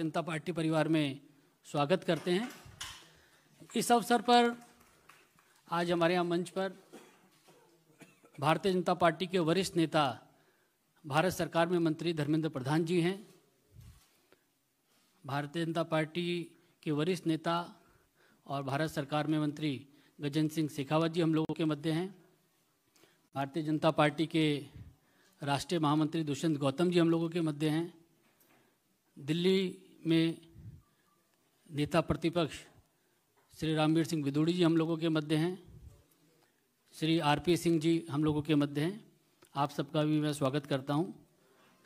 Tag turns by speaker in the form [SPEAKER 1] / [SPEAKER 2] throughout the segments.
[SPEAKER 1] जनता पार्टी परिवार में स्वागत करते हैं इस अवसर पर आज हमारे यहाँ मंच पर भारतीय जनता पार्टी के वरिष्ठ नेता भारत सरकार में मंत्री धर्मेंद्र प्रधान जी हैं भारतीय जनता पार्टी के वरिष्ठ नेता और भारत सरकार में मंत्री गजन सिंह शेखावत जी हम लोगों के मध्य हैं भारतीय जनता पार्टी के राष्ट्रीय महामंत्री दुष्यंत गौतम जी हम लोगों के मध्य हैं दिल्ली में नेता प्रतिपक्ष श्री रामवीर सिंह विदुड़ी जी हम लोगों के मध्य हैं श्री आरपी सिंह जी हम लोगों के मध्य हैं आप सबका भी मैं स्वागत करता हूं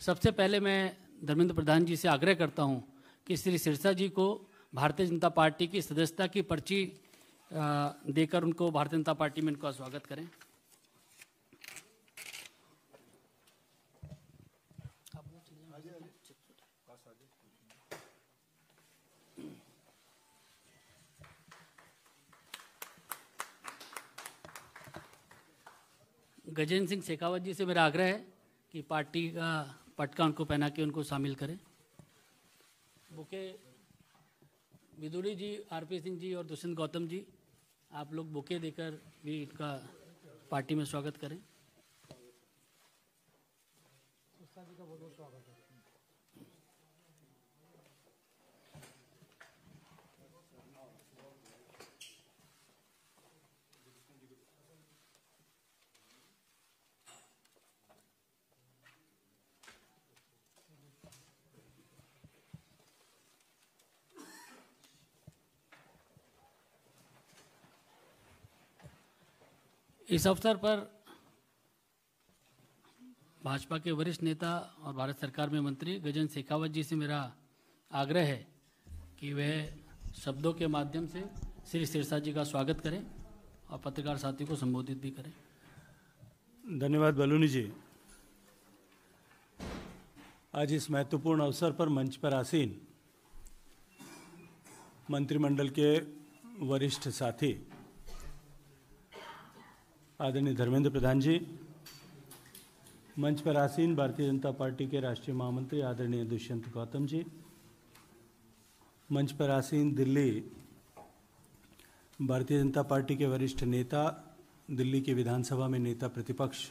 [SPEAKER 1] सबसे पहले मैं धर्मेंद्र प्रधान जी से आग्रह करता हूं कि श्री सिरसा जी को भारतीय जनता पार्टी की सदस्यता की पर्ची देकर उनको भारतीय जनता पार्टी में उनका स्वागत करें गजेंद्र सिंह शेखावत जी से मेरा आग्रह है कि पार्टी का पटका उनको पहना के उनको शामिल करें बुके विदुड़ी जी आरपी सिंह जी और दुष्यंत गौतम जी आप लोग बुके देकर भी इनका पार्टी में स्वागत करें इस अवसर पर भाजपा के वरिष्ठ नेता और भारत सरकार में मंत्री गजन शेखावत जी से मेरा आग्रह है कि वह शब्दों के माध्यम से श्री सिरसा जी का स्वागत करें
[SPEAKER 2] और पत्रकार साथी को संबोधित भी करें धन्यवाद बलूनी जी आज इस महत्वपूर्ण अवसर पर मंच पर आसीन मंत्रिमंडल के वरिष्ठ साथी आदरणीय धर्मेंद्र प्रधान जी मंच पर आसीन भारतीय जनता पार्टी के राष्ट्रीय महामंत्री आदरणीय दुष्यंत गौतम जी मंच पर आसीन दिल्ली भारतीय जनता पार्टी के वरिष्ठ नेता दिल्ली के विधानसभा में नेता प्रतिपक्ष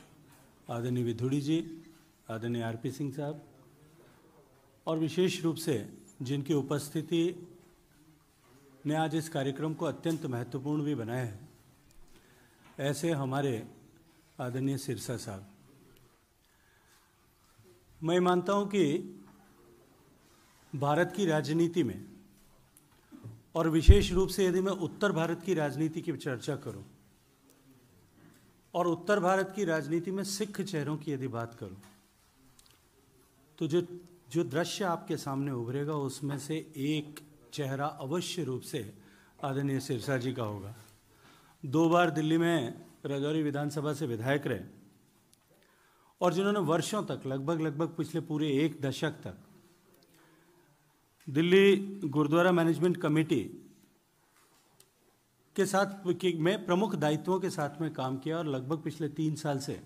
[SPEAKER 2] आदरणीय विधुड़ी जी आदरणीय आरपी सिंह साहब और विशेष रूप से जिनकी उपस्थिति ने आज इस कार्यक्रम को अत्यंत महत्वपूर्ण भी बनाया है ऐसे हमारे आदरणीय सिरसा साहब मैं मानता हूं कि भारत की राजनीति में और विशेष रूप से यदि मैं उत्तर भारत की राजनीति की चर्चा करूं और उत्तर भारत की राजनीति में सिख चेहरों की यदि बात करूं तो जो जो दृश्य आपके सामने उभरेगा उसमें से एक चेहरा अवश्य रूप से आदरणीय सिरसा जी का होगा दो बार दिल्ली में राजौरी विधानसभा से विधायक रहे और जिन्होंने वर्षों तक लगभग लगभग पिछले पूरे एक दशक तक दिल्ली गुरुद्वारा मैनेजमेंट कमेटी के साथ में प्रमुख दायित्वों के साथ में काम किया और लगभग पिछले तीन साल से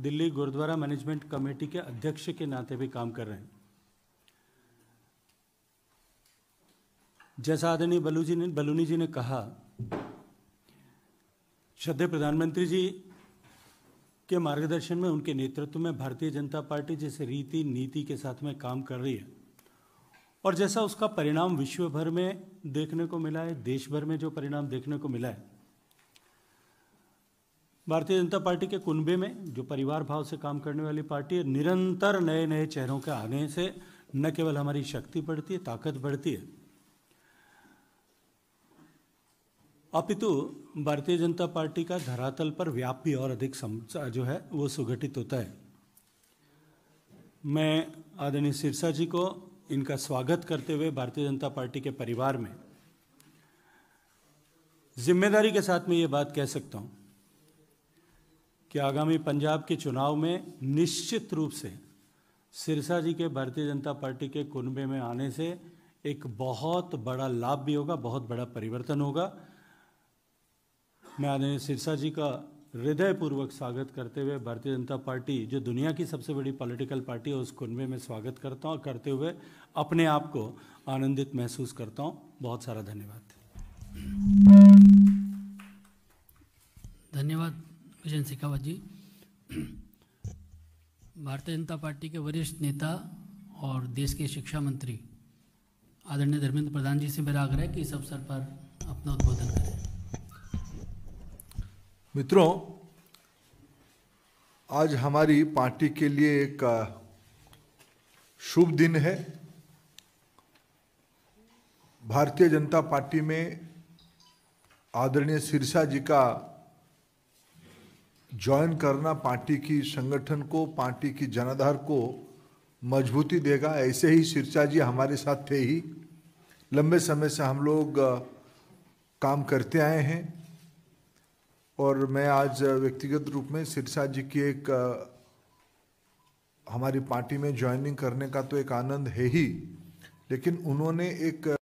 [SPEAKER 2] दिल्ली गुरुद्वारा मैनेजमेंट कमेटी के अध्यक्ष के नाते भी काम कर रहे हैं जैसा आदरणीय बलू जी ने बलूनी जी ने कहा श्रद्धे प्रधानमंत्री जी के मार्गदर्शन में उनके नेतृत्व में भारतीय जनता पार्टी जैसे रीति नीति के साथ में काम कर रही है और जैसा उसका परिणाम विश्व भर में देखने को मिला है देश भर में जो परिणाम देखने को मिला है भारतीय जनता पार्टी के कुनबे में जो परिवार भाव से काम करने वाली पार्टी है निरंतर नए नए चेहरों के आने से न केवल हमारी शक्ति बढ़ती है ताकत बढ़ती है अपितु भारतीय जनता पार्टी का धरातल पर व्यापी और अधिक जो है वो सुगठित होता है मैं आदरणीय सिरसा जी को इनका स्वागत करते हुए भारतीय जनता पार्टी के परिवार में जिम्मेदारी के साथ मैं ये बात कह सकता हूँ कि आगामी पंजाब के चुनाव में निश्चित रूप से सिरसा जी के भारतीय जनता पार्टी के कुनबे में आने से एक बहुत बड़ा लाभ भी होगा बहुत बड़ा परिवर्तन होगा मैं आदरणीय सिरसा जी का हृदयपूर्वक स्वागत करते हुए भारतीय जनता पार्टी जो दुनिया की सबसे बड़ी पॉलिटिकल पार्टी है उस कुनबे में स्वागत करता हूँ करते हुए अपने आप को आनंदित महसूस करता हूँ बहुत सारा धन्यवाद धन्यवाद विजय शेखावत
[SPEAKER 1] जी भारतीय जनता पार्टी के वरिष्ठ नेता और देश के शिक्षा मंत्री आदरणीय धर्मेंद्र प्रधान जी से मेरा आग्रह कि इस अवसर पर अपना उद्बोधन करें
[SPEAKER 3] मित्रों आज हमारी पार्टी के लिए एक शुभ दिन है भारतीय जनता पार्टी में आदरणीय सिरसा जी का ज्वाइन करना पार्टी की संगठन को पार्टी की जनाधार को मजबूती देगा ऐसे ही सिरसा जी हमारे साथ थे ही लंबे समय से हम लोग काम करते आए हैं और मैं आज व्यक्तिगत रूप में सिरसा जी की एक हमारी पार्टी में ज्वाइनिंग करने का तो एक आनंद है ही
[SPEAKER 4] लेकिन उन्होंने एक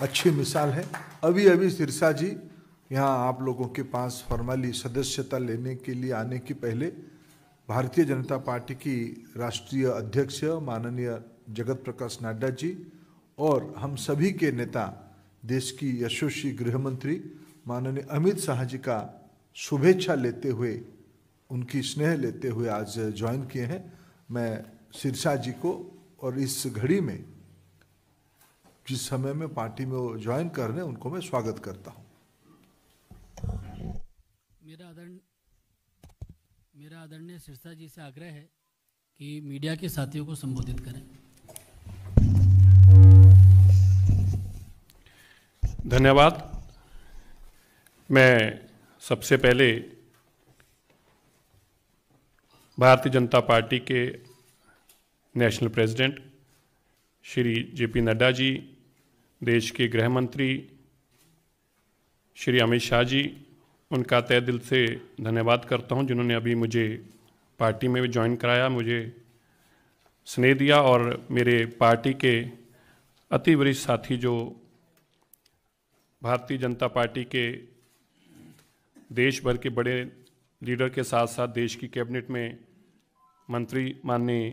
[SPEAKER 4] अच्छी मिसाल है
[SPEAKER 3] अभी अभी सिरसा जी यहाँ आप लोगों के पास फॉर्मली सदस्यता लेने के लिए आने के पहले भारतीय जनता पार्टी की राष्ट्रीय अध्यक्ष माननीय जगत प्रकाश नड्डा जी और हम सभी के नेता देश की यशस्वी गृहमंत्री माननीय अमित शाह जी का शुभेच्छा लेते हुए उनकी स्नेह लेते हुए आज ज्वाइन किए हैं मैं सिरसा जी को और इस घड़ी में जिस समय में पार्टी में वो ज्वाइन कर रहे हैं उनको मैं स्वागत करता हूँ
[SPEAKER 1] मेरा आदरण मेरा आदरणीय सिरसा जी से आग्रह है कि मीडिया के साथियों को संबोधित करें
[SPEAKER 5] धन्यवाद मैं सबसे पहले भारतीय जनता पार्टी के नेशनल प्रेसिडेंट श्री जे पी नड्डा जी देश के गृह मंत्री श्री अमित शाह जी उनका तय दिल से धन्यवाद करता हूं जिन्होंने अभी मुझे पार्टी में भी ज्वाइन कराया मुझे स्नेह दिया और मेरे पार्टी के अति वरिष्ठ साथी जो भारतीय जनता पार्टी के देश भर के बड़े लीडर के साथ साथ देश की कैबिनेट में मंत्री माननीय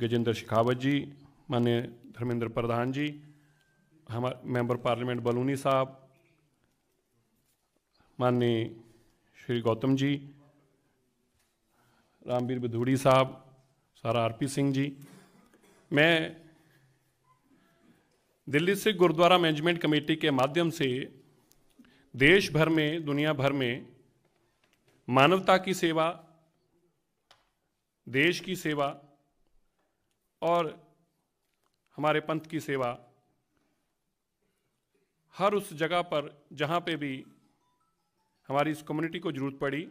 [SPEAKER 5] गजेंद्र शेखावत जी माननीय धर्मेंद्र प्रधान जी हमारे मेंबर पार्लियामेंट बलूनी साहब माननीय श्री गौतम जी रामवीर बधूड़ी साहब सारा आरपी सिंह जी मैं दिल्ली से गुरुद्वारा मैनेजमेंट कमेटी के माध्यम से देश भर में दुनिया भर में मानवता की सेवा देश की सेवा और हमारे पंथ की सेवा हर उस जगह पर जहाँ पे भी हमारी इस कम्युनिटी को ज़रूरत पड़ी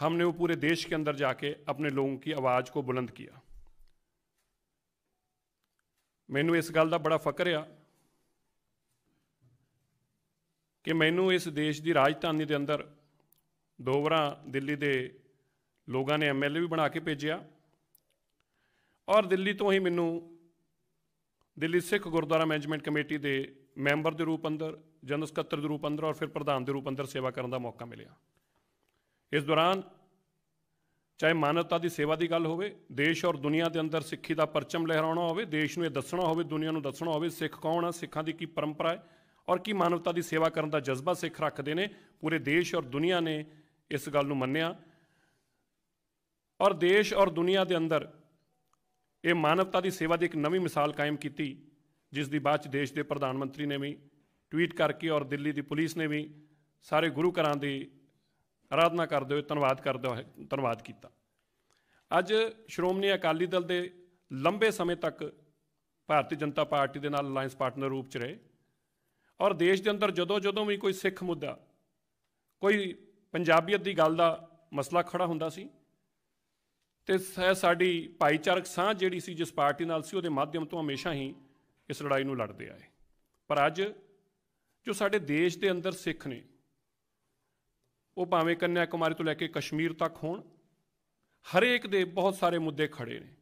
[SPEAKER 5] हमने वो पूरे देश के अंदर जाके अपने लोगों की आवाज़ को बुलंद किया ਮੈਨੂੰ इस गल का बड़ा ਫਕਰ आ ਕਿ ਮੈਨੂੰ ਇਸ ਦੇਸ਼ ਦੀ ਰਾਜਧਾਨੀ ਦੇ ਅੰਦਰ ਦੋ ਵਾਰਾਂ ਦਿੱਲੀ ਦੇ ਲੋਕਾਂ ਨੇ ਐਮਐਲਏ ਵੀ ਬਣਾ ਕੇ ਭੇਜਿਆ ਔਰ ਦਿੱਲੀ ਤੋਂ ਹੀ ਮੈਨੂੰ ਦਿੱਲੀ ਸਿੱਖ ਗੁਰਦੁਆਰਾ ਮੈਨੇਜਮੈਂਟ ਕਮੇਟੀ ਦੇ ਮੈਂਬਰ ਦੇ ਰੂਪ ਅੰਦਰ ਜਨਰਲ ਸਕੱਤਰ ਦੇ ਰੂਪ ਅੰਦਰ ਔਰ ਫਿਰ ਪ੍ਰਧਾਨ ਦੇ ਰੂਪ ਅੰਦਰ ਸੇਵਾ ਕਰਨ ਦਾ ਮੌਕਾ ਮਿਲਿਆ ਇਸ ਦੌਰਾਨ ਚਾਹੇ ਮਾਨਵਤਾ ਦੀ ਸੇਵਾ ਦੀ ਗੱਲ ਹੋਵੇ ਦੇਸ਼ ਔਰ ਦੁਨੀਆ ਦੇ ਅੰਦਰ ਸਿੱਖੀ ਦਾ ਪਰਚਮ ਲਹਿਰਾਉਣਾ ਹੋਵੇ ਦੇਸ਼ ਨੂੰ ਇਹ ਦੱਸਣਾ ਹੋਵੇ ਦੁਨੀਆ ਨੂੰ ਦੱਸਣਾ ਹੋਵੇ ਸਿੱਖ ਕੌਣ ਆ ਸਿੱਖਾਂ ਦੀ ਕੀ ਪਰੰਪਰਾ ਹੈ ਔਰ ਕੀ ਮਾਨਵਤਾ ਦੀ ਸੇਵਾ ਕਰਨ ਦਾ ਜਜ਼ਬਾ ਸਿੱਖ ਰੱਖਦੇ ਨੇ ਪੂਰੇ ਦੇਸ਼ ਔਰ ਦੁਨੀਆ ਨੇ ਇਸ ਗੱਲ ਨੂੰ ਮੰਨਿਆ ਔਰ ਦੇਸ਼ ਔਰ ਦੁਨੀਆ ਦੇ ਅੰਦਰ ਇਹ ਮਾਨਵਤਾ ਦੀ ਸੇਵਾ ਦੀ ਇੱਕ ਨਵੀਂ ਮਿਸਾਲ ਕਾਇਮ ਕੀਤੀ ਜਿਸ ਦੀ ਬਾਅਦ ਚ ਦੇਸ਼ ਦੇ ਪ੍ਰਧਾਨ ਮੰਤਰੀ ਨੇ ਵੀ ਟਵੀਟ ਕਰਕੇ ਔਰ ਦਿੱਲੀ ਦੀ ਪੁਲਿਸ ਨੇ ਵੀ ਸਾਰੇ ਗੁਰੂ ਘਰਾਂ ਦੀ ਆਰਾਧਨਾ ਕਰਦੇ ਹੋਏ ਧੰਨਵਾਦ ਕਰਦੇ ਹੋਏ ਧੰਨਵਾਦ ਕੀਤਾ ਅੱਜ ਸ਼੍ਰੋਮਣੀ ਅਕਾਲੀ ਦਲ ਦੇ ਲੰਬੇ ਸਮੇਂ ਤੱਕ ਭਾਰਤੀ ਜਨਤਾ ਪਾਰਟੀ ਦੇ ਨਾਲ ਅਲਾਈਅੰਸ ਪਾਰਟਨਰ ਰੂਪ ਚ ਰਹੇ ਔਰ ਦੇਸ਼ ਦੇ ਅੰਦਰ ਜਦੋਂ ਜਦੋਂ ਵੀ ਕੋਈ ਸਿੱਖ ਮੁੱਦਾ ਕੋਈ ਪੰਜਾਬੀਅਤ ਦੀ ਗੱਲ ਦਾ ਮਸਲਾ ਖੜਾ ਹੁੰਦਾ ਸੀ ਤੇ ਸਾਡੀ ਭਾਈਚਾਰਕ ਸਾਂਝ ਜਿਹੜੀ ਸੀ ਜਿਸ ਪਾਰਟੀ ਨਾਲ ਸੀ ਉਹਦੇ ਮਾਧਿਅਮ ਤੋਂ ਹਮੇਸ਼ਾ ਹੀ ਇਸ ਲੜਾਈ ਨੂੰ ਲੜਦੇ ਆਏ ਪਰ ਅੱਜ ਜੋ ਸਾਡੇ ਦੇਸ਼ ਦੇ ਅੰਦਰ ਸਿੱਖ ਨੇ ਉਹ ਭਾਵੇਂ ਕੰਨਿਆ ਕੁਮਾਰੀ ਤੋਂ ਲੈ ਕੇ ਕਸ਼ਮੀਰ ਤੱਕ ਹੋਣ ਹਰੇਕ ਦੇ ਬਹੁਤ ਸਾਰੇ ਮੁੱਦੇ ਖੜੇ ਨੇ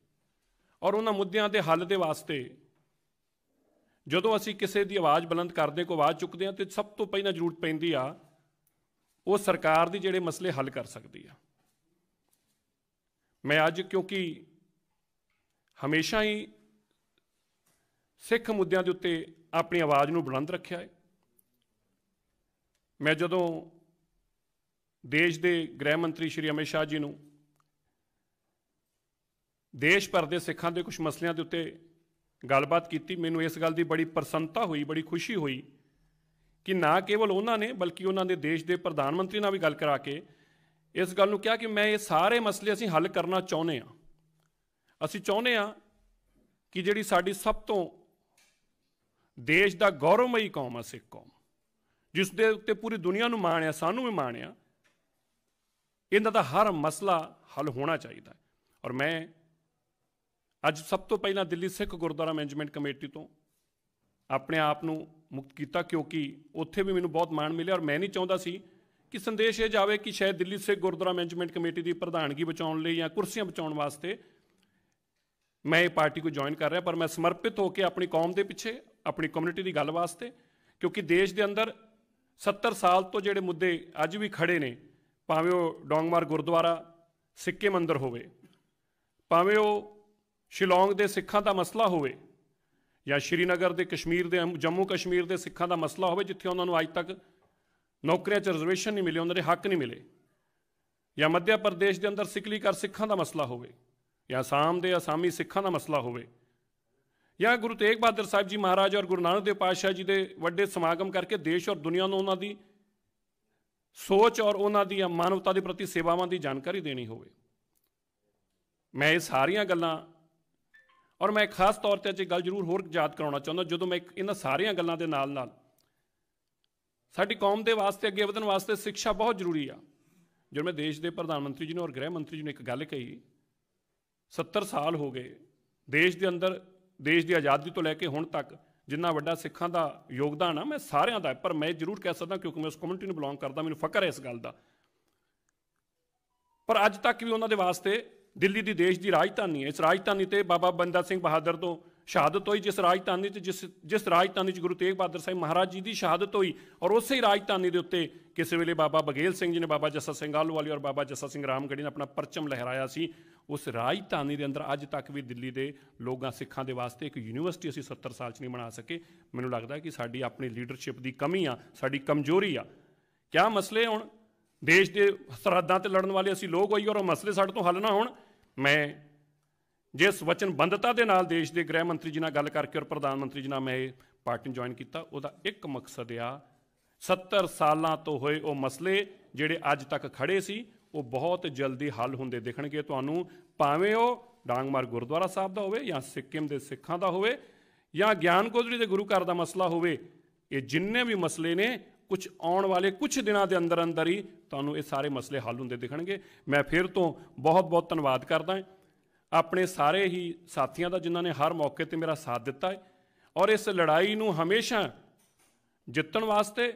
[SPEAKER 5] ਔਰ ਉਹਨਾਂ ਮੁੱਦਿਆਂ ਦੇ ਹੱਲ ਦੇ ਵਾਸਤੇ ਜਦੋਂ ਅਸੀਂ ਕਿਸੇ ਦੀ ਆਵਾਜ਼ ਬੁਲੰਦ ਕਰਦੇ ਕੋ ਆਵਾਜ਼ ਚੁੱਕਦੇ ਆ ਤੇ ਸਭ ਤੋਂ ਪਹਿਲਾਂ ਜ਼ਰੂਰਤ ਪੈਂਦੀ ਆ ਉਹ ਸਰਕਾਰ ਦੀ ਜਿਹੜੇ ਮਸਲੇ ਹੱਲ ਕਰ ਸਕਦੀ ਆ ਮੈਂ ਅੱਜ ਕਿਉਂਕਿ ਹਮੇਸ਼ਾ ਹੀ ਸਿੱਖ ਮੁੱਦਿਆਂ ਦੇ ਉੱਤੇ ਆਪਣੀ ਆਵਾਜ਼ ਨੂੰ ਬੁਲੰਦ ਰੱਖਿਆ ਹੈ ਮੈਂ ਜਦੋਂ ਦੇਸ਼ ਦੇ ਗ੍ਰਹਿ ਮੰਤਰੀ ਸ਼੍ਰੀ ਅਮਿਤ ਸ਼ਾਹ ਜੀ ਨੂੰ ਦੇਸ਼ ਭਰ ਦੇ ਸਿੱਖਾਂ ਦੇ ਕੁਝ ਮਸਲਿਆਂ ਦੇ ਉੱਤੇ ਗੱਲਬਾਤ ਕੀਤੀ ਮੈਨੂੰ ਇਸ ਗੱਲ ਦੀ ਬੜੀ ਪ੍ਰਸੰਨਤਾ ਹੋਈ ਬੜੀ ਖੁਸ਼ੀ ਹੋਈ ਕਿ ਨਾ ਕੇਵਲ ਉਹਨਾਂ ਨੇ ਬਲਕਿ ਉਹਨਾਂ ਦੇ ਦੇਸ਼ ਦੇ ਪ੍ਰਧਾਨ ਮੰਤਰੀ ਨਾਲ ਵੀ ਗੱਲ ਕਰਾ ਕੇ ਇਸ ਗੱਲ ਨੂੰ ਕਿਹਾ ਕਿ ਮੈਂ ਇਹ ਸਾਰੇ ਮਸਲੇ ਅਸੀਂ ਹੱਲ ਕਰਨਾ ਚਾਹੁੰਦੇ ਆ ਅਸੀਂ ਚਾਹੁੰਦੇ ਆ ਕਿ ਜਿਹੜੀ ਸਾਡੀ ਸਭ ਤੋਂ ਦੇਸ਼ ਦਾ ਗੌਰਵਮਈ ਕੌਮ ਆ ਸਿੱਖ ਕੌਮ ਜਿਸ ਦੇ ਉੱਤੇ ਪੂਰੀ ਦੁਨੀਆ ਨੂੰ ਮਾਣ ਆ ਸਾਨੂੰ ਵੀ ਮਾਣ ਆ ਇਹਨਾਂ ਦਾ ਹਰ ਮਸਲਾ ਹੱਲ ਹੋਣਾ ਚਾਹੀਦਾ ਔਰ ਮੈਂ ਅੱਜ ਸਭ ਤੋਂ ਪਹਿਲਾਂ ਦਿੱਲੀ ਸਿੱਖ ਗੁਰਦੁਆਰਾ ਮੈਨੇਜਮੈਂਟ ਕਮੇਟੀ ਤੋਂ ਆਪਣੇ ਆਪ ਨੂੰ ਮੁਕਤ ਕੀਤਾ ਕਿਉਂਕਿ ਉੱਥੇ ਵੀ ਮੈਨੂੰ ਬਹੁਤ ਮਾਣ ਮਿਲਿਆ ਔਰ ਮੈਂ ਨਹੀਂ ਚਾਹੁੰਦਾ ਸੀ ਕਿ ਸੰਦੇਸ਼ ਇਹ ਜਾਵੇ ਕਿ ਸ਼ਾਇਦ ਦਿੱਲੀ ਸੇ ਗੁਰਦੁਆਰਾ ਮੈਨੇਜਮੈਂਟ ਕਮੇਟੀ ਦੀ ਪ੍ਰਧਾਨਗੀ ਬਚਾਉਣ ਲਈ ਜਾਂ ਕੁਰਸੀਆਂ ਬਚਾਉਣ ਵਾਸਤੇ ਮੈਂ ਇਹ ਪਾਰਟੀ ਕੋ ਜੁਆਇਨ ਕਰ ਰਿਹਾ ਪਰ ਮੈਂ ਸਮਰਪਿਤ ਹੋ ਕੇ ਆਪਣੀ ਕੌਮ ਦੇ ਪਿੱਛੇ ਆਪਣੀ ਕਮਿਊਨਿਟੀ ਦੀ ਗੱਲ ਵਾਸਤੇ ਕਿਉਂਕਿ ਦੇਸ਼ ਦੇ ਅੰਦਰ 70 ਸਾਲ ਤੋਂ ਜਿਹੜੇ ਮੁੱਦੇ ਅੱਜ ਵੀ ਖੜੇ ਨੇ ਭਾਵੇਂ ਉਹ ਡੋਂਗਮਾਰ ਗੁਰਦੁਆਰਾ ਸਿੱਕੇ ਮੰਦਰ ਹੋਵੇ ਭਾਵੇਂ ਉਹ ਸ਼ਿਲੌਂਗ ਦੇ ਸਿੱਖਾਂ ਦਾ ਮਸਲਾ ਹੋਵੇ ਜਾਂ ਸ਼੍ਰੀਨਗਰ ਦੇ ਕਸ਼ਮੀਰ ਦੇ ਜੰਮੂ ਕਸ਼ਮੀਰ ਦੇ ਸਿੱਖਾਂ ਦਾ ਮਸਲਾ ਹੋਵੇ ਜਿੱਥੇ ਉਹਨਾਂ ਨੂੰ ਅੱਜ ਤੱਕ ਨੌਕਰੀਆਂ 'ਚ ਰਿਜ਼ਰਵੇਸ਼ਨ ਨਹੀਂ ਮਿਲੇ ਉਹਨਾਂ ਦੇ ਹੱਕ ਨਹੀਂ ਮਿਲੇ ਜਾਂ ਮੱਧਿਆ ਪ੍ਰਦੇਸ਼ ਦੇ ਅੰਦਰ ਸਿੱਖਲੀ ਕਰ ਸਿੱਖਾਂ ਦਾ ਮਸਲਾ ਹੋਵੇ ਜਾਂ ਆਸਾਮ ਦੇ ਆਸਾਮੀ ਸਿੱਖਾਂ ਦਾ ਮਸਲਾ ਹੋਵੇ ਜਾਂ ਗੁਰੂ ਤੇਗ ਬਹਾਦਰ ਸਾਹਿਬ ਜੀ ਮਹਾਰਾਜ ਔਰ ਗੁਰੂ ਨਾਨਕ ਦੇਵ ਪਾਤਸ਼ਾਹ ਜੀ ਦੇ ਵੱਡੇ ਸਮਾਗਮ ਕਰਕੇ ਦੇਸ਼ ਔਰ ਦੁਨੀਆ ਨੂੰ ਉਹਨਾਂ ਦੀ ਸੋਚ ਔਰ ਉਹਨਾਂ ਦੀ ਮਾਨਵਤਾ ਦੇ ਪ੍ਰਤੀ ਸੇਵਾਵਾਂ ਦੀ ਜਾਣਕਾਰੀ ਦੇਣੀ ਹੋਵੇ ਮੈਂ ਇਹ ਸਾਰੀਆਂ ਗੱਲਾਂ ਔਰ ਮੈਂ ਖਾਸ ਤੌਰ ਤੇ ਅੱਜ ਗੱਲ ਜ਼ਰੂਰ ਹੋਰ ਯਾਦ ਕਰਾਉਣਾ ਚਾਹੁੰਦਾ ਜਦੋਂ ਮੈਂ ਇਹਨਾਂ ਸਾਰੀਆਂ ਗੱਲਾਂ ਦੇ ਨਾਲ ਨਾਲ ਸਾਡੀ ਕੌਮ ਦੇ ਵਾਸਤੇ ਅੱਗੇ ਵਧਣ ਵਾਸਤੇ ਸਿੱਖਿਆ ਬਹੁਤ ਜ਼ਰੂਰੀ ਆ ਜਦੋਂ ਮੈਂ ਦੇਸ਼ ਦੇ ਪ੍ਰਧਾਨ ਮੰਤਰੀ ਜੀ ਨੂੰ ਔਰ ਗ੍ਰਹਿ ਮੰਤਰੀ ਜੀ ਨੂੰ ਇੱਕ ਗੱਲ ਕਹੀ 70 ਸਾਲ ਹੋ ਗਏ ਦੇਸ਼ ਦੇ ਅੰਦਰ ਦੇਸ਼ ਦੀ ਆਜ਼ਾਦੀ ਤੋਂ ਲੈ ਕੇ ਹੁਣ ਤੱਕ ਜਿੰਨਾ ਵੱਡਾ ਸਿੱਖਾਂ ਦਾ ਯੋਗਦਾਨ ਆ ਮੈਂ ਸਾਰਿਆਂ ਦਾ ਪਰ ਮੈਂ ਜ਼ਰੂਰ ਕਹਿ ਸਕਦਾ ਕਿਉਂਕਿ ਮੈਂ ਉਸ ਕਮਿਊਨਿਟੀ ਨੂੰ ਬਿਲੋਂਗ ਕਰਦਾ ਮੈਨੂੰ ਫਕਰ ਹੈ ਇਸ ਗੱਲ ਦਾ ਪਰ ਅੱਜ ਤੱਕ ਵੀ ਉਹਨਾਂ ਦੇ ਵਾਸਤੇ ਦਿੱਲੀ ਦੀ ਦੇਸ਼ ਦੀ ਰਾਜਧਾਨੀ ਹੈ ਇਸ ਰਾਜਧਾਨੀ ਤੇ ਬਾਬਾ ਬੰਦਾ ਸਿੰਘ ਬਹਾਦਰ ਤੋਂ ਸ਼ਹਾਦਤ ਹੋਈ ਜਿਸ ਰਾਜਧਾਨੀ 'ਚ ਜਿਸ ਜਿਸ ਰਾਜਧਾਨੀ 'ਚ ਗੁਰੂ ਤੇਗ ਬਹਾਦਰ ਸਾਹਿਬ ਮਹਾਰਾਜ ਜੀ ਦੀ ਸ਼ਹਾਦਤ ਹੋਈ ਔਰ ਉਸੇ ਹੀ ਰਾਜਧਾਨੀ ਦੇ ਉੱਤੇ ਕਿਸੇ ਵੇਲੇ ਬਾਬਾ ਬਗੇਲ ਸਿੰਘ ਜੀ ਨੇ ਬਾਬਾ ਜੱਸਾ ਸਿੰਘ ਆਲੂਵਾਲੀ ਔਰ ਬਾਬਾ ਜੱਸਾ ਸਿੰਘ ਰਾਮਗੜੀ ਨੇ ਆਪਣਾ ਪਰਚਮ ਲਹਿਰਾਇਆ ਸੀ ਉਸ ਰਾਜਧਾਨੀ ਦੇ ਅੰਦਰ ਅੱਜ ਤੱਕ ਵੀ ਦਿੱਲੀ ਦੇ ਲੋਕਾਂ ਸਿੱਖਾਂ ਦੇ ਵਾਸਤੇ ਇੱਕ ਯੂਨੀਵਰਸਿਟੀ ਅਸੀਂ 70 ਸਾਲ 'ਚ ਨਹੀਂ ਬਣਾ ਸਕੇ ਮੈਨੂੰ ਲੱਗਦਾ ਕਿ ਸਾਡੀ ਆਪਣੀ ਲੀਡਰਸ਼ਿਪ ਦੀ ਕਮੀ ਆ ਸਾਡੀ ਕਮਜ਼ੋਰੀ ਆ ਕਿਆ ਮਸਲੇ ਹੁਣ ਦੇਸ਼ ਦੇ ਸਰਹੱਦਾਂ ਤੇ ਲੜਨ ਵਾਲੇ ਅਸੀਂ ਲੋਕ ਹੋਈ ਔਰ ਉਹ ਮਸਲੇ ਸਾਡੇ ਤੋਂ ਹੱਲ ਨਾ ਹੋਣ ਮੈਂ ਜਿਸ ਵਚਨਬੰਧਤਾ ਦੇ ਨਾਲ ਦੇਸ਼ ਦੇ ਗ੍ਰਹਿ ਮੰਤਰੀ ਜੀ ਨਾਲ ਗੱਲ ਕਰਕੇ ਔਰ ਪ੍ਰਧਾਨ ਮੰਤਰੀ ਜੀ ਨਾਲ ਮੈਂ ਇਹ ਪਾਰਟੀ ਜੁਆਇਨ ਕੀਤਾ ਉਹਦਾ ਇੱਕ ਮਕਸਦ ਆ 70 ਸਾਲਾਂ ਤੋਂ ਹੋਏ ਉਹ ਮਸਲੇ ਜਿਹੜੇ ਅੱਜ ਤੱਕ ਖੜੇ ਸੀ ਉਹ ਬਹੁਤ ਜਲਦੀ ਹੱਲ ਹੁੰਦੇ ਦਿਖਣਗੇ ਤੁਹਾਨੂੰ ਭਾਵੇਂ ਉਹ ਡਾਂਗਮਾਰ ਗੁਰਦੁਆਰਾ ਸਾਹਿਬ ਦਾ ਹੋਵੇ ਜਾਂ ਸਿੱਕਮ ਦੇ ਸਿੱਖਾਂ ਦਾ ਹੋਵੇ ਜਾਂ ਗਿਆਨ ਗੋਦੜੀ ਦੇ ਗੁਰੂ ਘਰ ਦਾ ਮਸਲਾ ਹੋਵੇ ਇਹ ਜਿੰਨੇ ਵੀ ਮਸਲੇ ਨੇ ਕੁਝ ਆਉਣ ਵਾਲੇ ਕੁਝ ਦਿਨਾਂ ਦੇ ਅੰਦਰ ਅੰਦਰ ਹੀ ਤੁਹਾਨੂੰ ਇਹ ਸਾਰੇ ਮਸਲੇ ਹੱਲ ਹੁੰਦੇ ਦਿਖਣਗੇ ਮੈਂ ਫਿਰ ਤੋਂ ਬਹੁਤ ਬਹੁਤ ਧੰਨਵਾਦ ਕਰਦਾ ਹਾਂ ਆਪਣੇ ਸਾਰੇ ਹੀ ਸਾਥੀਆਂ ਦਾ ਜਿਨ੍ਹਾਂ ਨੇ ਹਰ ਮੌਕੇ ਤੇ ਮੇਰਾ ਸਾਥ ਦਿੱਤਾ ਹੈ ਔਰ ਇਸ ਲੜਾਈ ਨੂੰ ਹਮੇਸ਼ਾ ਜਿੱਤਣ ਵਾਸਤੇ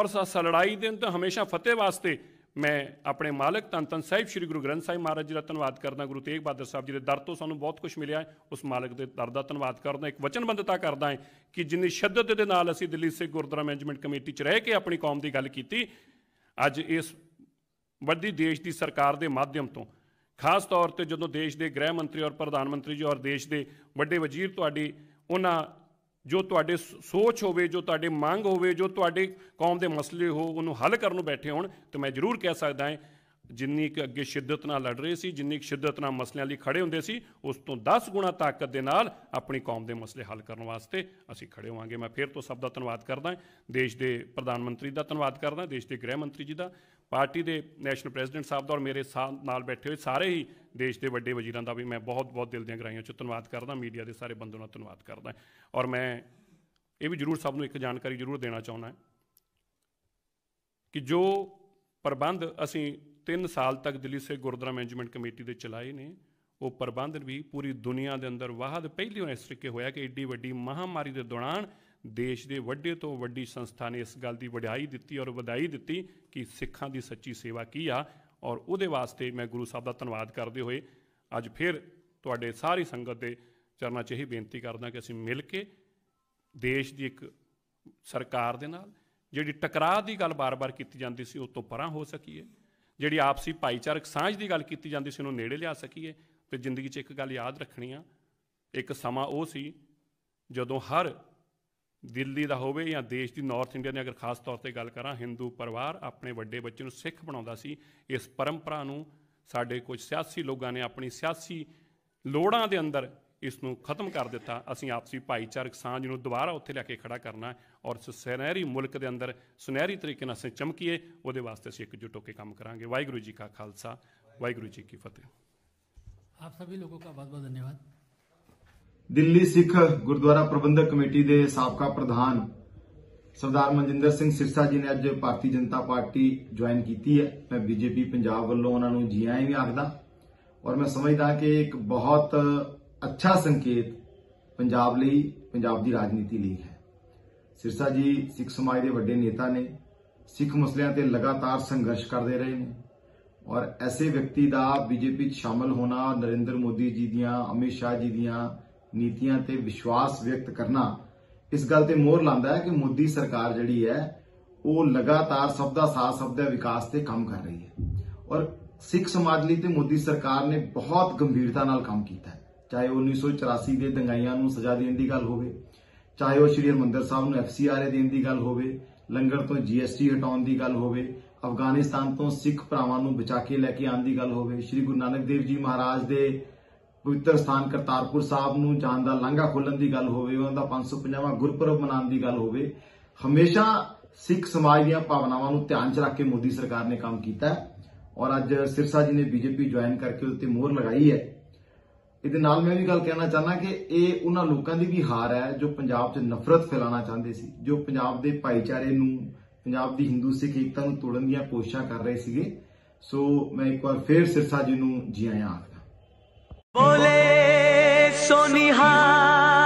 [SPEAKER 5] ਔਰ ਸਾ ਲੜਾਈ ਦੇ ਅੰਤ ਹਮੇਸ਼ਾ ਫਤਿਹ ਵਾਸਤੇ ਮੈਂ ਆਪਣੇ ਮਾਲਕ ਤਨ ਤਨ ਸਾਹਿਬ ਸ੍ਰੀ ਗੁਰੂ ਗ੍ਰੰਥ ਸਾਹਿਬ ਮਹਾਰਾਜ ਜੀ ਦਾ ਧੰਨਵਾਦ ਕਰਦਾ ਗੁਰੂ ਤੇਗ ਬਹਾਦਰ ਸਾਹਿਬ ਜੀ ਦੇ ਦਰ ਤੋਂ ਸਾਨੂੰ ਬਹੁਤ ਕੁਝ ਮਿਲਿਆ ਹੈ ਉਸ ਮਾਲਕ ਦੇ ਦਰ ਦਾ ਧੰਨਵਾਦ ਕਰਦਾ ਇੱਕ ਵਚਨਬੰਧਤਾ ਕਰਦਾ ਹੈ ਕਿ ਜਿੰਨੀ ਸ਼ਿੱਦਤ ਦੇ ਨਾਲ ਅਸੀਂ ਦਿੱਲੀ ਸੇ ਗੁਰਦੁਆਰਾ ਮੈਨੇਜਮੈਂਟ ਕਮੇਟੀ 'ਚ ਰਹਿ ਕੇ ਆਪਣੀ ਕੌਮ ਦੀ ਗੱਲ ਕੀਤੀ ਅੱਜ ਇਸ ਵੱਡੀ ਦੇਸ਼ ਦੀ ਸਰਕਾਰ ਦੇ ਮਾਧਿਅਮ ਤੋਂ ਖਾਸ ਤੌਰ ਤੇ ਜਦੋਂ ਦੇਸ਼ ਦੇ ਗ੍ਰਹਿ ਮੰਤਰੀ ਔਰ ਪ੍ਰਧਾਨ ਮੰਤਰੀ ਜੀ ਔਰ ਦੇਸ਼ ਦੇ ਵੱਡੇ ਵਜ਼ੀਰ ਤੁਹਾਡੀ ਉਹਨਾਂ ਜੋ ਤੁਹਾਡੇ ਸੋਚ ਹੋਵੇ ਜੋ ਤੁਹਾਡੇ ਮੰਗ ਹੋਵੇ ਜੋ ਤੁਹਾਡੇ ਕੌਮ ਦੇ ਮਸਲੇ ਹੋ ਉਹਨੂੰ ਹੱਲ ਕਰਨ ਨੂੰ ਬੈਠੇ ਹੋਣ ਤੇ ਮੈਂ ਜ਼ਰੂਰ ਕਹਿ ਸਕਦਾ ਹਾਂ ਜਿੰਨੀ ਕਿ ਅੱਗੇ ਸ਼ਿੱਦਤ ਨਾਲ ਲੜ ਰਹੇ ਸੀ ਜਿੰਨੀ ਕਿ ਸ਼ਿੱਦਤ ਨਾਲ ਮਸਲਿਆਂ ਲਈ ਖੜੇ ਹੁੰਦੇ ਸੀ ਉਸ ਤੋਂ 10 ਗੁਣਾ ਤਾਕਤ ਦੇ ਨਾਲ ਆਪਣੀ ਕੌਮ ਦੇ ਮਸਲੇ ਹੱਲ ਕਰਨ ਵਾਸਤੇ ਅਸੀਂ ਖੜੇ ਹੋਵਾਂਗੇ ਮੈਂ ਫਿਰ ਤੋਂ ਸਭ ਦਾ ਧੰਨਵਾਦ ਕਰਦਾ ਦੇਸ਼ ਦੇ ਪ੍ਰਧਾਨ ਮੰਤਰੀ ਦਾ ਧੰਨਵਾਦ ਕਰਦਾ ਦੇਸ਼ ਦੇ ਗ੍ਰਹਿ ਮੰਤਰੀ ਜੀ ਦਾ ਪਾਰਟੀ ਦੇ ਨੈਸ਼ਨਲ ਪ੍ਰੈਜ਼ੀਡੈਂਟ ਸਾਹਿਬ ਦਾ ਔਰ ਮੇਰੇ ਨਾਲ ਬੈਠੇ ਹੋਏ ਸਾਰੇ ਹੀ ਦੇਸ਼ ਦੇ ਵੱਡੇ ਵਜ਼ੀਰਾਂ ਦਾ ਵੀ ਮੈਂ ਬਹੁਤ ਬਹੁਤ ਦਿਲ ਦੀਆਂ ਗਰਾਈਆਂ ਚ ਧੰਨਵਾਦ ਕਰਦਾ ਮੀਡੀਆ ਦੇ ਸਾਰੇ ਬੰਦੋਂ ਦਾ ਧੰਨਵਾਦ ਕਰਦਾ ਔਰ ਮੈਂ ਇਹ ਵੀ ਜਰੂਰ ਸਭ ਨੂੰ ਇੱਕ ਜਾਣਕਾਰੀ ਜਰੂਰ ਦੇਣਾ ਚਾਹੁੰਦਾ ਕਿ ਜੋ ਪ੍ਰਬੰਧ ਅਸੀਂ 3 ਸਾਲ ਤੱਕ ਦਿੱਲੀ ਸੇ ਗੁਰਦੁਆਰਾ ਮੈਨੇਜਮੈਂਟ ਕਮੇਟੀ ਦੇ ਚਲਾਏ ਨੇ ਉਹ ਪ੍ਰਬੰਧ ਵੀ ਪੂਰੀ ਦੁਨੀਆ ਦੇ ਅੰਦਰ ਵਾਹਦ ਪਹਿਲੀ ਵਾਰ ਇਸ ਤਰੀਕੇ ਹੋਇਆ ਕਿ ਏਡੀ ਵੱਡੀ ਮਹਾਮਾਰੀ ਦੇ ਦੌਰਾਨ ਦੇਸ਼ ਦੇ ਵੱਡੇ ਤੋਂ ਵੱਡੀ ਸੰਸਥਾ ਨੇ ਇਸ ਗੱਲ ਦੀ ਵਡਿਆਈ ਦਿੱਤੀ ਔਰ ਵਧਾਈ ਦਿੱਤੀ ਕਿ ਸਿੱਖਾਂ ਦੀ ਸੱਚੀ ਸੇਵਾ ਕੀ ਆ ਔਰ ਉਹਦੇ ਵਾਸਤੇ ਮੈਂ ਗੁਰੂ ਸਾਹਿਬ ਦਾ ਧੰਨਵਾਦ ਕਰਦੇ ਹੋਏ ਅੱਜ ਫਿਰ ਤੁਹਾਡੇ ਸਾਰੀ ਸੰਗਤ ਦੇ ਚਰਨਾਂ 'ਚ ਇਹ ਬੇਨਤੀ ਕਰਦਾ ਕਿ ਅਸੀਂ ਮਿਲ ਕੇ ਦੇਸ਼ ਦੀ ਇੱਕ ਸਰਕਾਰ ਦੇ ਨਾਲ ਜਿਹੜੀ ਟਕਰਾਅ ਦੀ ਗੱਲ ਬਾਰ-ਬਾਰ ਕੀਤੀ ਜਾਂਦੀ ਸੀ ਉਹ ਤੋਂ ਪਰਾਂ ਹੋ ਸਕੀਏ ਜਿਹੜੀ ਆਪਸੀ ਭਾਈਚਾਰਕ ਸਾਂਝ ਦੀ ਗੱਲ ਕੀਤੀ ਜਾਂਦੀ ਸੀ ਉਹਨੂੰ ਨੇੜੇ ਲਿਆ ਸਕੀਏ ਤੇ ਜ਼ਿੰਦਗੀ 'ਚ ਇੱਕ ਗੱਲ ਯਾਦ ਰੱਖਣੀ ਆ ਇੱਕ ਸਮਾਂ ਉਹ ਸੀ ਜਦੋਂ ਹਰ ਦਿੱਲੀ ਦਾ ਹੋਵੇ ਜਾਂ ਦੇਸ਼ ਦੀ ਨਾਰਥ ਇੰਡੀਆ ਦੀ ਅਗਰ ਖਾਸ ਤੌਰ ਤੇ ਗੱਲ ਕਰਾਂ Hindu ਪਰਿਵਾਰ ਆਪਣੇ ਵੱਡੇ ਬੱਚੇ ਨੂੰ ਸਿੱਖ ਬਣਾਉਂਦਾ ਸੀ ਇਸ ਪਰੰਪਰਾ ਨੂੰ ਸਾਡੇ ਕੁਝ ਸਿਆਸੀ ਲੋਕਾਂ ਨੇ ਆਪਣੀ ਸਿਆਸੀ ਲੋੜਾਂ ਦੇ ਅੰਦਰ ਇਸ ਨੂੰ ਖਤਮ ਕਰ ਦਿੱਤਾ ਅਸੀਂ ਆਪਸੀ ਭਾਈਚਾਰਕ ਸਾਂਝ ਨੂੰ ਦੁਬਾਰਾ ਉੱਥੇ ਲੈ ਕੇ ਖੜਾ ਕਰਨਾ ਔਰ ਸੁਨਹਿਰੀ ਮੁਲਕ ਦੇ ਅੰਦਰ ਸੁਨਹਿਰੀ ਤਰੀਕੇ ਨਾਲ ਅਸੀਂ ਚਮਕੀਏ ਉਹਦੇ ਵਾਸਤੇ ਅਸੀਂ ਇੱਕਜੁੱਟ ਹੋ ਕੇ ਕੰਮ ਕਰਾਂਗੇ ਵਾਹਿਗੁਰੂ ਜੀ ਕਾ ਖਾਲਸਾ ਵਾਹਿਗੁਰੂ ਜੀ ਕੀ ਫਤਿਹ
[SPEAKER 1] ਆਪ ਸਭੀ ਲੋਕੋ ਕਾ ਬਹੁਤ ਬਹੁਤ ਧੰਨਵਾਦ
[SPEAKER 4] ਦਿੱਲੀ ਸਿੱਖ ਗੁਰਦੁਆਰਾ ਪ੍ਰਬੰਧਕ ਕਮੇਟੀ ਦੇ ਸਾਬਕਾ ਪ੍ਰਧਾਨ ਸਰਦਾਰ ਮਨਜਿੰਦਰ ਸਿੰਘ ਸਿਰਸਾ ਜੀ ਨੇ ਅੱਜ ਭਾਰਤੀ ਜਨਤਾ ਪਾਰਟੀ ਜੁਆਇਨ ਕੀਤੀ ਹੈ ਮੈਂ ਬੀਜੇਪੀ ਪੰਜਾਬ ਵੱਲੋਂ ਉਹਨਾਂ ਨੂੰ ਜੀ ਆਇਆਂ ਵੀ ਆਖਦਾ ਔਰ ਮੈਂ ਸਮਝਦਾ ਕਿ ਇੱਕ ਬਹੁਤ ਅੱਛਾ ਸੰਕੇਤ ਪੰਜਾਬ ਲਈ ਪੰਜਾਬ ਦੀ ਰਾਜਨੀਤੀ ਲਈ ਹੈ ਸਿਰਸਾ ਜੀ ਸਿੱਖ ਸਮਾਜ ਦੇ ਵੱਡੇ ਨੇਤਾ ਨੇ ਸਿੱਖ ਮਸਲਿਆਂ ਤੇ ਲਗਾਤਾਰ ਸੰਘਰਸ਼ ਕਰਦੇ ਰਹੇ ਨੇ ਔਰ ਐਸੇ ਵਿਅਕਤੀ ਦਾ ਬੀਜੇਪੀ 'ਚ ਸ਼ਾਮਲ ਹੋਣਾ ਨਰਿੰਦਰ ਮੋਦੀ ਜੀ ਦੀਆਂ ਅਮਿਤ ਸ਼ਾਹ ਜੀ ਦੀਆਂ ਨੀਤੀਆਂ ਤੇ ਵਿਸ਼ਵਾਸ ਵਿਅਕਤ ਕਰਨਾ ਇਸ ਗੱਲ ਤੇ ਮੋਹਰ ਲਾਉਂਦਾ ਹੈ ਕਿ ਮੋਦੀ ਸਰਕਾਰ ਜਿਹੜੀ ਹੈ ਉਹ ਲਗਾਤਾਰ ਸਭ ਦਾ ਸਾਥ ਸਭ ਦਾ ਵਿਕਾਸ ਤੇ ਕੰਮ ਕਰ ਰਹੀ ਹੈ ਔਰ ਸਿੱਖ ਸਮਾਜ ਲਈ ਤੇ ਮੋਦੀ ਸਰਕਾਰ ਨੇ ਬਹੁਤ ਗੰਭੀਰਤਾ ਨਾਲ ਕੰਮ ਕੀਤਾ ਹੈ ਚਾਹੇ 1984 ਦੇ ਦੰਗਾਈਆਂ ਨੂੰ ਸਜ਼ਾ ਦੇਣ ਦੀ ਗੱਲ ਹੋਵੇ ਚਾਹੇ ਉਹ ਸ਼੍ਰੀ ਹਰਮੰਦਰ ਸਾਹਿਬ ਨੂੰ ਐਫਸੀਆਰਏ ਦੇਣ ਦੀ ਗੱਲ ਹੋਵੇ ਲੰਗਰ ਤੋਂ ਜੀਐਸਟੀ ਹਟਾਉਣ ਦੀ ਗੱਲ ਹੋਵੇ ਅਫਗਾਨਿਸਤਾਨ ਤੋਂ ਸਿੱਖ ਭਰਾਵਾਂ ਨੂੰ ਬਚਾ ਕੇ ਲੈ ਕੇ ਆਉਣ ਦੀ ਗੱਲ ਹੋਵੇ ਸ਼੍ਰੀ ਗੁਰੂ ਨਾਨਕ ਦੇਵ ਜੀ ਮਹਾਰਾਜ ਦੇ ਪਵਿੱਤਰ ਸਥਾਨ ਕਰਤਾਰਪੁਰ ਸਾਹਿਬ ਨੂੰ ਜਾਣ ਦਾ ਲਾਂਘਾ ਖੋਲਣ ਦੀ ਗੱਲ ਹੋਵੇ ਉਹਨਾਂ ਦਾ 550ਵਾਂ ਗੁਰਪੁਰਬ ਮਨਾਉਣ ਦੀ ਗੱਲ ਹੋਵੇ ਹਮੇਸ਼ਾ ਸਿੱਖ ਸਮਾਜ ਦੀਆਂ ਭਾਵਨਾਵਾਂ ਨੂੰ ਧਿਆਨ 'ਚ ਰੱਖ ਕੇ ਮੋਦੀ ਸਰਕਾਰ ਨੇ ਕੰਮ ਕੀਤਾ ਔਰ ਅੱਜ ਸਿਰਸਾ ਜੀ ਨੇ ਬੀਜੇਪੀ ਜੁਆਇਨ ਕਰਕੇ ਉੱਤੇ ਮੋਹਰ ਲਗਾਈ ਹੈ ਇਹਦੇ ਨਾਲ ਮੈਂ ਵੀ ਗੱਲ ਕਹਿਣਾ ਚਾਹਨਾ ਕਿ ਇਹ ਉਹਨਾਂ ਲੋਕਾਂ ਦੀ ਵੀ ਹਾਰ ਹੈ ਜੋ ਪੰਜਾਬ 'ਚ ਨਫ਼ਰਤ ਫੈਲਾਉਣਾ ਚਾਹੁੰਦੇ ਸੀ ਜੋ ਪੰਜਾਬ ਦੇ ਭਾਈਚਾਰੇ ਨੂੰ ਪੰਜਾਬ ਦੀ ਹਿੰਦੂ ਸਿੱਖ ਏਕਤਾ ਨੂੰ ਤੋੜਨ ਦੀਆਂ ਕੋਸ਼ਿਸ਼ਾਂ ਕਰ ਰਹੇ ਸੀਗੇ ਸੋ ਮੈਂ ਇੱਕ ਵਾਰ ਫੇਰ ਸਿਰਸਾ ਜੀ ਨੂੰ ਜੀ ਆਇਆਂ
[SPEAKER 5] बोले सोनिहा